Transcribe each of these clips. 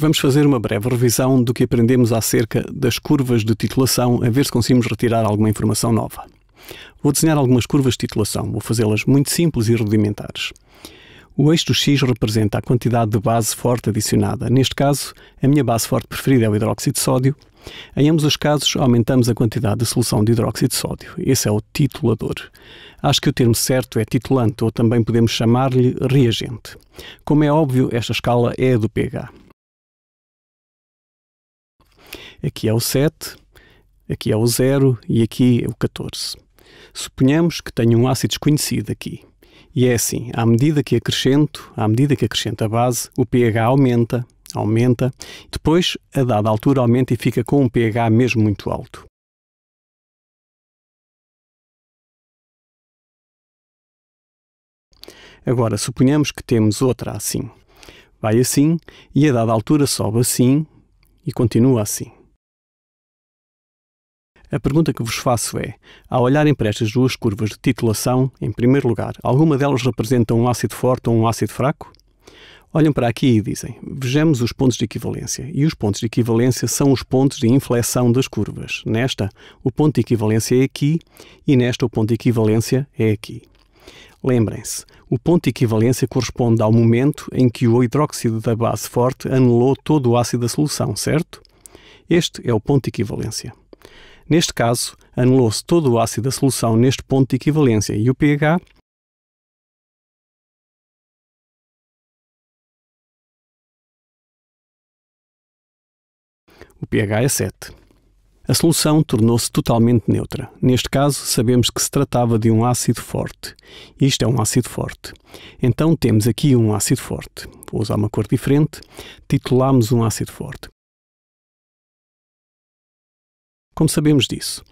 Vamos fazer uma breve revisão do que aprendemos acerca das curvas de titulação, a ver se conseguimos retirar alguma informação nova. Vou desenhar algumas curvas de titulação, vou fazê-las muito simples e rudimentares. O eixo do X representa a quantidade de base forte adicionada. Neste caso, a minha base forte preferida é o hidróxido de sódio. Em ambos os casos, aumentamos a quantidade de solução de hidróxido de sódio. Esse é o titulador. Acho que o termo certo é titulante, ou também podemos chamar-lhe reagente. Como é óbvio, esta escala é do pH. Aqui é o 7, aqui é o 0 e aqui é o 14. Suponhamos que tenho um ácido desconhecido aqui. E é assim, à medida que acrescento, à medida que acrescento a base, o pH aumenta, aumenta, depois a dada altura aumenta e fica com um pH mesmo muito alto. Agora, suponhamos que temos outra assim. Vai assim e a dada altura sobe assim e continua assim. A pergunta que vos faço é: ao olharem para estas duas curvas de titulação, em primeiro lugar, alguma delas representa um ácido forte ou um ácido fraco? Olhem para aqui e dizem: vejamos os pontos de equivalência. E os pontos de equivalência são os pontos de inflexão das curvas. Nesta, o ponto de equivalência é aqui e nesta, o ponto de equivalência é aqui. Lembrem-se, o ponto de equivalência corresponde ao momento em que o hidróxido da base forte anulou todo o ácido da solução, certo? Este é o ponto de equivalência. Neste caso, anulou-se todo o ácido da solução neste ponto de equivalência e o pH o pH é 7. A solução tornou-se totalmente neutra. Neste caso, sabemos que se tratava de um ácido forte. Isto é um ácido forte. Então temos aqui um ácido forte. Vou usar uma cor diferente. Titulamos um ácido forte. Como sabemos disso?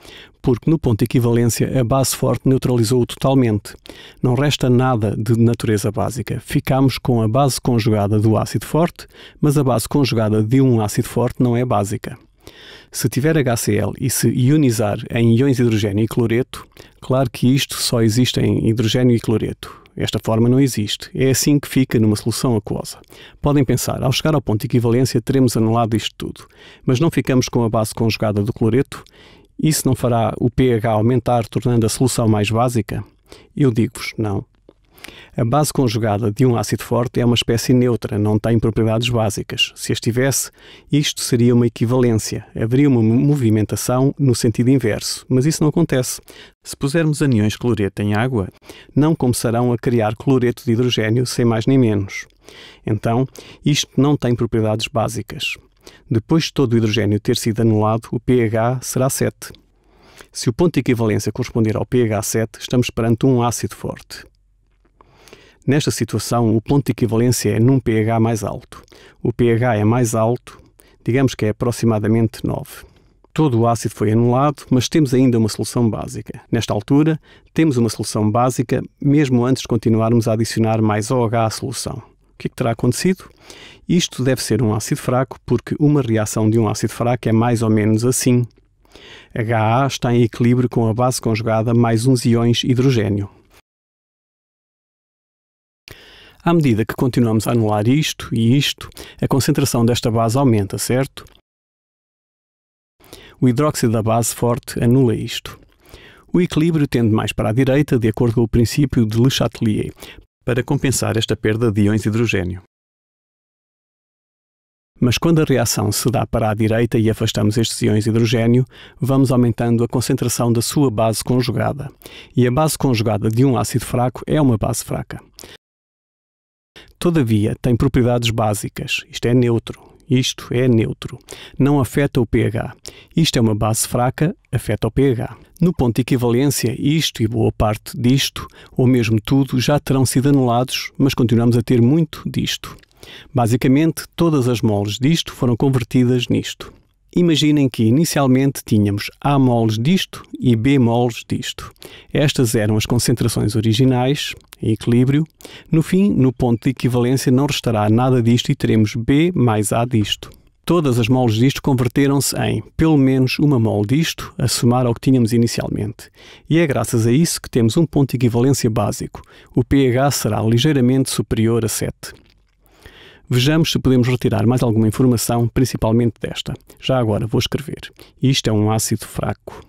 Porque no ponto de equivalência a base forte neutralizou-o totalmente. Não resta nada de natureza básica. Ficamos com a base conjugada do ácido forte, mas a base conjugada de um ácido forte não é básica. Se tiver HCl e se ionizar em iões hidrogênio e cloreto, claro que isto só existe em hidrogênio e cloreto. Esta forma não existe. É assim que fica numa solução aquosa. Podem pensar, ao chegar ao ponto de equivalência, teremos anulado isto tudo. Mas não ficamos com a base conjugada do cloreto? Isso não fará o pH aumentar, tornando a solução mais básica? Eu digo-vos, não. A base conjugada de um ácido forte é uma espécie neutra, não tem propriedades básicas. Se as tivesse, isto seria uma equivalência, haveria uma movimentação no sentido inverso, mas isso não acontece. Se pusermos aniões cloreto em água, não começarão a criar cloreto de hidrogênio sem mais nem menos. Então, isto não tem propriedades básicas. Depois de todo o hidrogênio ter sido anulado, o pH será 7. Se o ponto de equivalência corresponder ao pH 7, estamos perante um ácido forte. Nesta situação, o ponto de equivalência é num pH mais alto. O pH é mais alto, digamos que é aproximadamente 9. Todo o ácido foi anulado, mas temos ainda uma solução básica. Nesta altura, temos uma solução básica mesmo antes de continuarmos a adicionar mais OH à solução. O que, é que terá acontecido? Isto deve ser um ácido fraco, porque uma reação de um ácido fraco é mais ou menos assim. HA está em equilíbrio com a base conjugada mais uns íons hidrogênio. À medida que continuamos a anular isto e isto, a concentração desta base aumenta, certo? O hidróxido da base forte anula isto. O equilíbrio tende mais para a direita, de acordo com o princípio de Le Chatelier, para compensar esta perda de íons hidrogênio. Mas quando a reação se dá para a direita e afastamos estes íons hidrogênio, vamos aumentando a concentração da sua base conjugada. E a base conjugada de um ácido fraco é uma base fraca. Todavia, tem propriedades básicas. Isto é neutro. Isto é neutro. Não afeta o pH. Isto é uma base fraca, afeta o pH. No ponto de equivalência, isto e boa parte disto, ou mesmo tudo, já terão sido anulados, mas continuamos a ter muito disto. Basicamente, todas as moles disto foram convertidas nisto. Imaginem que inicialmente tínhamos A moles disto e B moles disto. Estas eram as concentrações originais, em equilíbrio. No fim, no ponto de equivalência, não restará nada disto e teremos B mais A disto. Todas as moles disto converteram-se em pelo menos uma mole disto, a somar ao que tínhamos inicialmente. E é graças a isso que temos um ponto de equivalência básico. O pH será ligeiramente superior a 7. Vejamos se podemos retirar mais alguma informação, principalmente desta. Já agora vou escrever. Isto é um ácido fraco.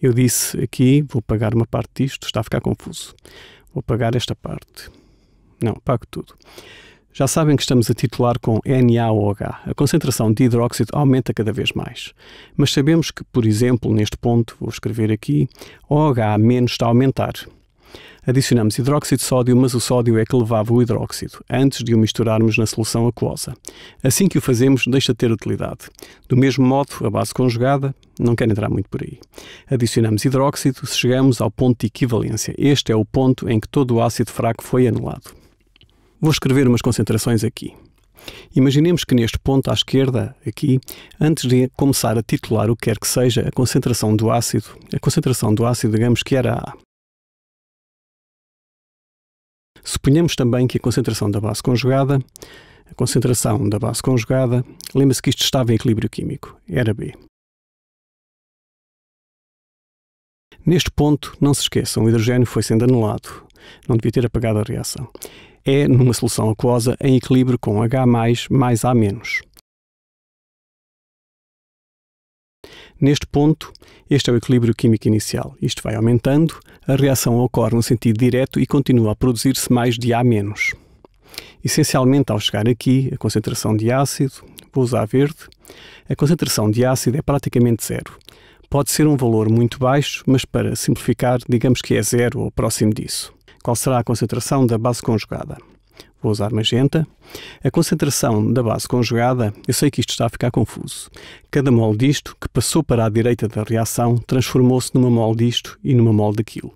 Eu disse aqui, vou pagar uma parte disto, está a ficar confuso. Vou pagar esta parte. Não, pago tudo. Já sabem que estamos a titular com NaOH. A concentração de hidróxido aumenta cada vez mais. Mas sabemos que, por exemplo, neste ponto, vou escrever aqui, OH- está a aumentar. Adicionamos hidróxido de sódio, mas o sódio é que levava o hidróxido, antes de o misturarmos na solução aquosa. Assim que o fazemos, deixa de ter utilidade. Do mesmo modo, a base conjugada, não quero entrar muito por aí. Adicionamos hidróxido, chegamos ao ponto de equivalência. Este é o ponto em que todo o ácido fraco foi anulado. Vou escrever umas concentrações aqui. Imaginemos que neste ponto à esquerda, aqui, antes de começar a titular o que quer que seja, a concentração do ácido, a concentração do ácido, digamos que era A. Suponhamos também que a concentração da base conjugada, a concentração da base conjugada, lembra-se que isto estava em equilíbrio químico, era B. Neste ponto, não se esqueçam, o hidrogênio foi sendo anulado, não devia ter apagado a reação. É numa solução aquosa em equilíbrio com H+, mais A-. Neste ponto, este é o equilíbrio químico inicial. Isto vai aumentando, a reação ocorre no sentido direto e continua a produzir-se mais de A-. Essencialmente, ao chegar aqui, a concentração de ácido, vou usar verde, a concentração de ácido é praticamente zero. Pode ser um valor muito baixo, mas para simplificar, digamos que é zero ou próximo disso. Qual será a concentração da base conjugada? vou usar magenta. A concentração da base conjugada, eu sei que isto está a ficar confuso. Cada mol disto, que passou para a direita da reação, transformou-se numa mol disto e numa mol daquilo.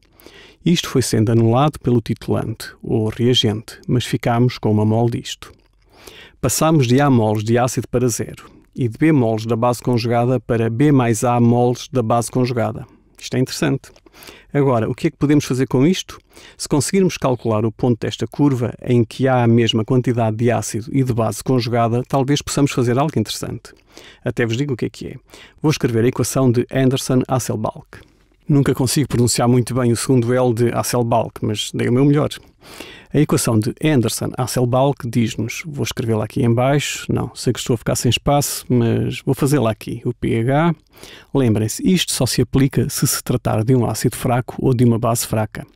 Isto foi sendo anulado pelo titulante, ou reagente, mas ficámos com uma mol disto. Passámos de A moles de ácido para zero e de B moles da base conjugada para B mais A moles da base conjugada. Isto é interessante. Agora, o que é que podemos fazer com isto? Se conseguirmos calcular o ponto desta curva em que há a mesma quantidade de ácido e de base conjugada, talvez possamos fazer algo interessante. Até vos digo o que é que é. Vou escrever a equação de Anderson-Hasselbalch. Nunca consigo pronunciar muito bem o segundo L de Hasselbalch, mas dei o meu melhor. A equação de Anderson-Hasselbalch diz-nos, vou escrevê-la aqui em baixo, não, sei que estou a ficar sem espaço, mas vou fazê-la aqui, o pH. Lembrem-se, isto só se aplica se se tratar de um ácido fraco ou de uma base fraca.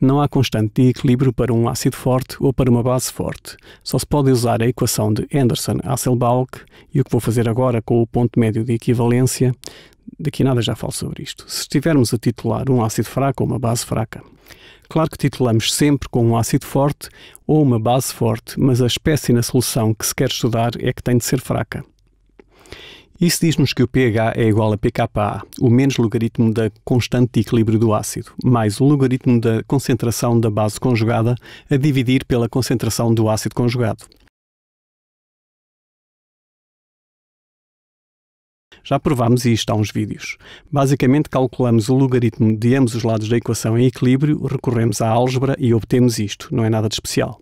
Não há constante de equilíbrio para um ácido forte ou para uma base forte. Só se pode usar a equação de Anderson-Hasselbalch, e o que vou fazer agora com o ponto médio de equivalência, daqui nada já falo sobre isto, se estivermos a titular um ácido fraco ou uma base fraca. Claro que titulamos sempre com um ácido forte ou uma base forte, mas a espécie na solução que se quer estudar é que tem de ser fraca. Isso diz-nos que o pH é igual a pKa, o menos logaritmo da constante de equilíbrio do ácido, mais o logaritmo da concentração da base conjugada a dividir pela concentração do ácido conjugado. Já provámos isto há uns vídeos. Basicamente, calculamos o logaritmo de ambos os lados da equação em equilíbrio, recorremos à álgebra e obtemos isto, não é nada de especial.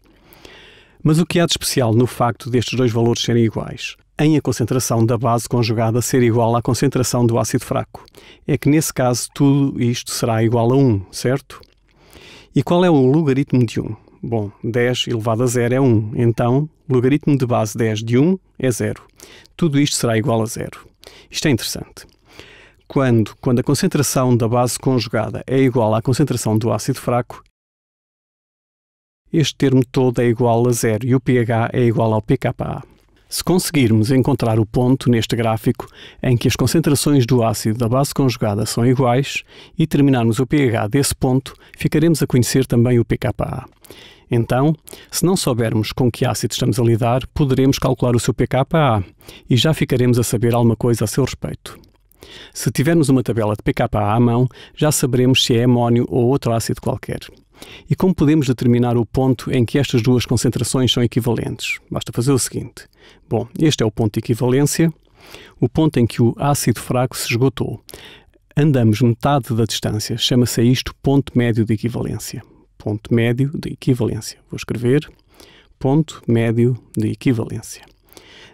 Mas o que há de especial no facto destes dois valores serem iguais? em a concentração da base conjugada ser igual à concentração do ácido fraco. É que nesse caso tudo isto será igual a 1, certo? E qual é o logaritmo de 1? Bom, 10 elevado a 0 é 1, então logaritmo de base 10 de 1 é 0. Tudo isto será igual a 0. Isto é interessante. Quando, quando a concentração da base conjugada é igual à concentração do ácido fraco, este termo todo é igual a zero e o pH é igual ao pKa. Se conseguirmos encontrar o ponto neste gráfico em que as concentrações do ácido da base conjugada são iguais e terminarmos o pH desse ponto, ficaremos a conhecer também o pKa. Então, se não soubermos com que ácido estamos a lidar, poderemos calcular o seu pKa e já ficaremos a saber alguma coisa a seu respeito. Se tivermos uma tabela de pKa à mão, já saberemos se é amônio ou outro ácido qualquer. E como podemos determinar o ponto em que estas duas concentrações são equivalentes? Basta fazer o seguinte: bom, este é o ponto de equivalência, o ponto em que o ácido fraco se esgotou. Andamos metade da distância, chama-se isto ponto médio de equivalência. Ponto médio de equivalência. Vou escrever ponto médio de equivalência.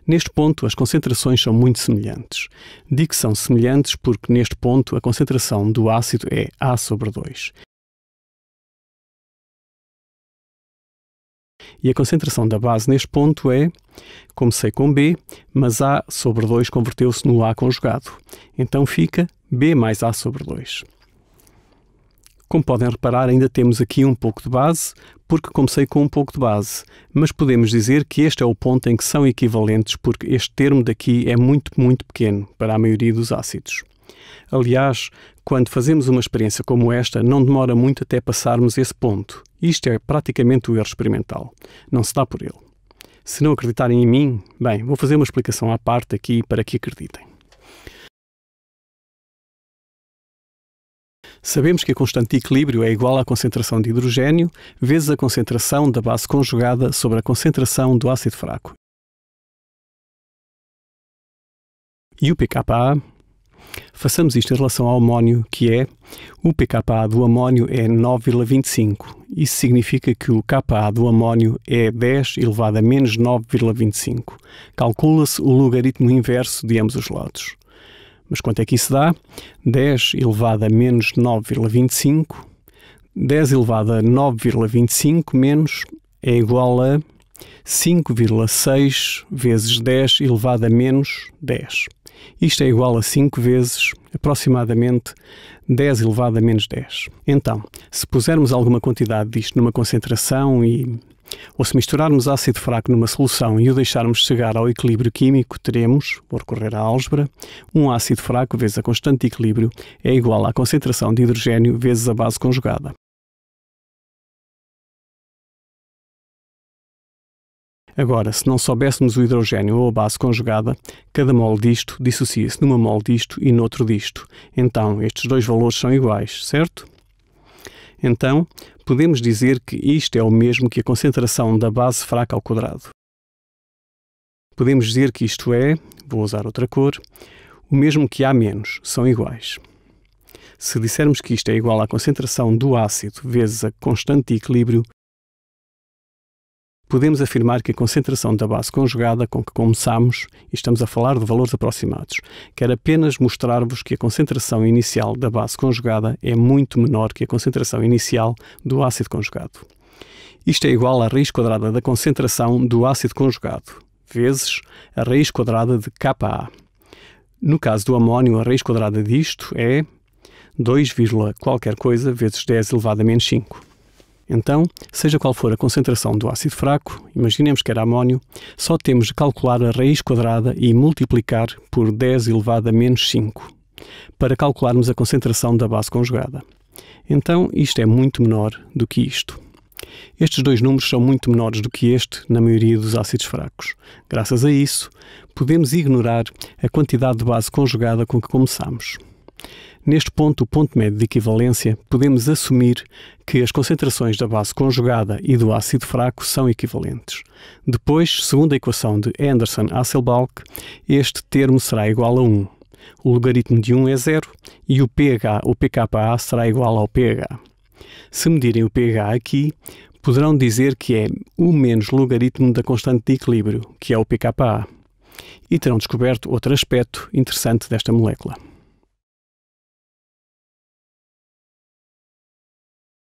Neste ponto, as concentrações são muito semelhantes. Digo que são semelhantes porque neste ponto a concentração do ácido é A sobre 2. E a concentração da base neste ponto é, comecei com B, mas A sobre 2 converteu-se no A conjugado. Então fica B mais A sobre 2. Como podem reparar, ainda temos aqui um pouco de base, porque comecei com um pouco de base, mas podemos dizer que este é o ponto em que são equivalentes, porque este termo daqui é muito, muito pequeno para a maioria dos ácidos. Aliás, quando fazemos uma experiência como esta, não demora muito até passarmos esse ponto. Isto é praticamente o erro experimental. Não se dá por ele. Se não acreditarem em mim, bem, vou fazer uma explicação à parte aqui para que acreditem. Sabemos que a constante de equilíbrio é igual à concentração de hidrogênio vezes a concentração da base conjugada sobre a concentração do ácido fraco. E o pKa Façamos isto em relação ao amónio, que é o pKa do amónio é 9,25. Isso significa que o Ka do amónio é 10 elevado a menos 9,25. Calcula-se o logaritmo inverso de ambos os lados. Mas quanto é que isso dá? 10 elevado a menos 9,25. 10 elevado a 9,25 menos é igual a 5,6 vezes 10 elevado a menos 10. Isto é igual a 5 vezes aproximadamente 10 elevado a menos 10. Então, se pusermos alguma quantidade disto numa concentração e ou se misturarmos ácido fraco numa solução e o deixarmos chegar ao equilíbrio químico, teremos, por recorrer à álgebra, um ácido fraco vezes a constante de equilíbrio é igual à concentração de hidrogênio vezes a base conjugada. Agora, se não soubéssemos o hidrogênio ou a base conjugada, cada mol disto dissocia-se numa mol disto e noutro disto. Então, estes dois valores são iguais, certo? Então, podemos dizer que isto é o mesmo que a concentração da base fraca ao quadrado. Podemos dizer que isto é, vou usar outra cor, o mesmo que A menos, são iguais. Se dissermos que isto é igual à concentração do ácido vezes a constante de equilíbrio, podemos afirmar que a concentração da base conjugada com que começamos, e estamos a falar de valores aproximados, quer apenas mostrar-vos que a concentração inicial da base conjugada é muito menor que a concentração inicial do ácido conjugado. Isto é igual à raiz quadrada da concentração do ácido conjugado, vezes a raiz quadrada de KA. No caso do amónio, a raiz quadrada disto é 2, qualquer coisa vezes 10 elevado a menos 5. Então, seja qual for a concentração do ácido fraco, imaginemos que era amónio, só temos de calcular a raiz quadrada e multiplicar por 10 elevado a menos 5, para calcularmos a concentração da base conjugada. Então, isto é muito menor do que isto. Estes dois números são muito menores do que este na maioria dos ácidos fracos. Graças a isso, podemos ignorar a quantidade de base conjugada com que começamos. Neste ponto, o ponto médio de equivalência, podemos assumir que as concentrações da base conjugada e do ácido fraco são equivalentes. Depois, segundo a equação de Anderson-Hasselbalch, este termo será igual a 1. O logaritmo de 1 é zero e o pH, o pKa, será igual ao pH. Se medirem o pH aqui, poderão dizer que é o menos logaritmo da constante de equilíbrio, que é o pKa. E terão descoberto outro aspecto interessante desta molécula.